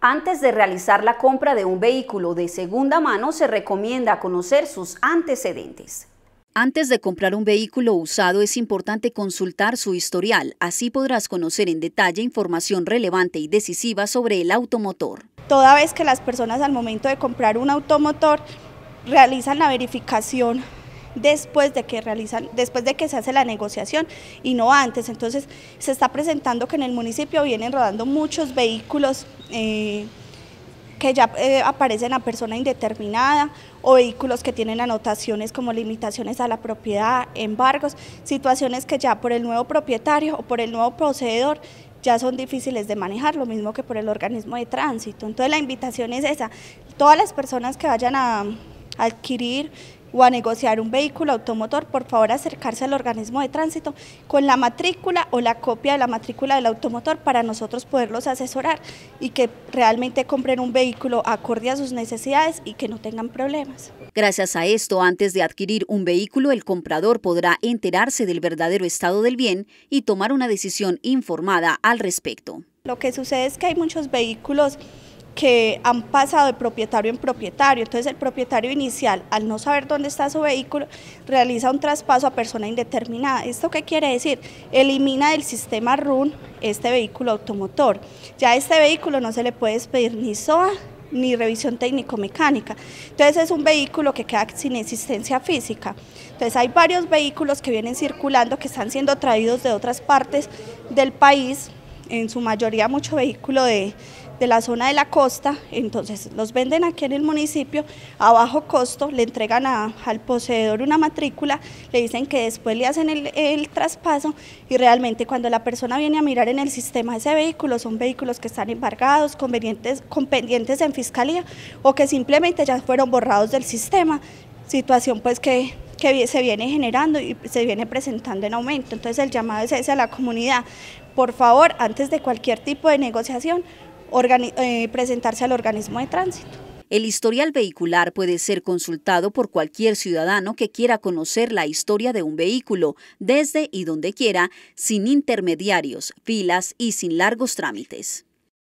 Antes de realizar la compra de un vehículo de segunda mano se recomienda conocer sus antecedentes. Antes de comprar un vehículo usado es importante consultar su historial, así podrás conocer en detalle información relevante y decisiva sobre el automotor. Toda vez que las personas al momento de comprar un automotor realizan la verificación después de que realizan, después de que se hace la negociación y no antes. Entonces se está presentando que en el municipio vienen rodando muchos vehículos eh, que ya eh, aparecen a persona indeterminada o vehículos que tienen anotaciones como limitaciones a la propiedad, embargos, situaciones que ya por el nuevo propietario o por el nuevo poseedor ya son difíciles de manejar, lo mismo que por el organismo de tránsito. Entonces la invitación es esa, todas las personas que vayan a adquirir o a negociar un vehículo automotor, por favor acercarse al organismo de tránsito con la matrícula o la copia de la matrícula del automotor para nosotros poderlos asesorar y que realmente compren un vehículo acorde a sus necesidades y que no tengan problemas. Gracias a esto, antes de adquirir un vehículo, el comprador podrá enterarse del verdadero estado del bien y tomar una decisión informada al respecto. Lo que sucede es que hay muchos vehículos que han pasado de propietario en propietario. Entonces el propietario inicial, al no saber dónde está su vehículo, realiza un traspaso a persona indeterminada. ¿Esto qué quiere decir? Elimina del sistema RUN este vehículo automotor. Ya a este vehículo no se le puede despedir ni SOA ni revisión técnico-mecánica. Entonces es un vehículo que queda sin existencia física. Entonces hay varios vehículos que vienen circulando, que están siendo traídos de otras partes del país, en su mayoría mucho vehículo de, de la zona de la costa, entonces los venden aquí en el municipio a bajo costo, le entregan al poseedor una matrícula, le dicen que después le hacen el, traspaso y realmente cuando la persona viene a mirar en el sistema ese vehículo, son vehículos que están embargados, convenientes, con pendientes en fiscalía o que simplemente ya fueron borrados del sistema, situación pues que que se viene generando y se viene presentando en aumento. Entonces el llamado es ese a la comunidad. Por favor, antes de cualquier tipo de negociación, eh, presentarse al organismo de tránsito. El historial vehicular puede ser consultado por cualquier ciudadano que quiera conocer la historia de un vehículo, desde y donde quiera, sin intermediarios, filas y sin largos trámites.